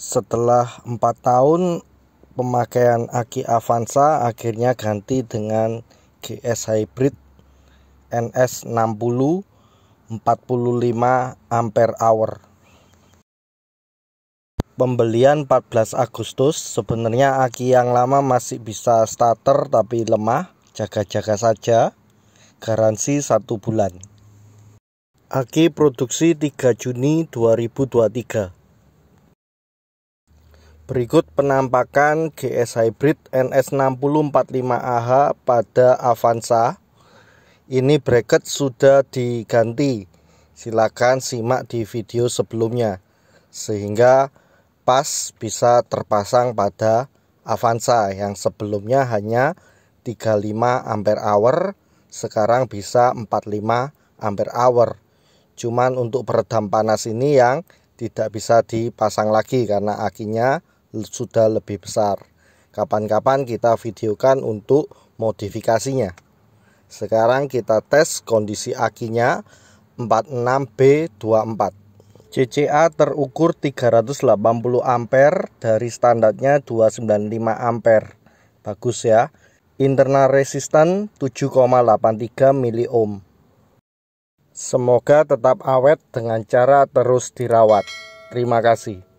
setelah 4 tahun pemakaian aki Avanza akhirnya ganti dengan GS Hybrid NS60 45 ampere hour. Pembelian 14 Agustus sebenarnya aki yang lama masih bisa starter tapi lemah, jaga-jaga saja. Garansi 1 bulan. Aki produksi 3 Juni 2023. Berikut penampakan GS Hybrid NS6045AH pada Avanza. Ini bracket sudah diganti. Silakan simak di video sebelumnya sehingga pas bisa terpasang pada Avanza yang sebelumnya hanya 35 ampere hour sekarang bisa 45 ampere hour. Cuman untuk peredam panas ini yang tidak bisa dipasang lagi karena akinya sudah lebih besar. Kapan-kapan kita videokan untuk modifikasinya. Sekarang kita tes kondisi akinya 46B24. CCA terukur 380 ampere dari standarnya 295 ampere. Bagus ya. Internal resistan 7,83 ohm Semoga tetap awet dengan cara terus dirawat. Terima kasih.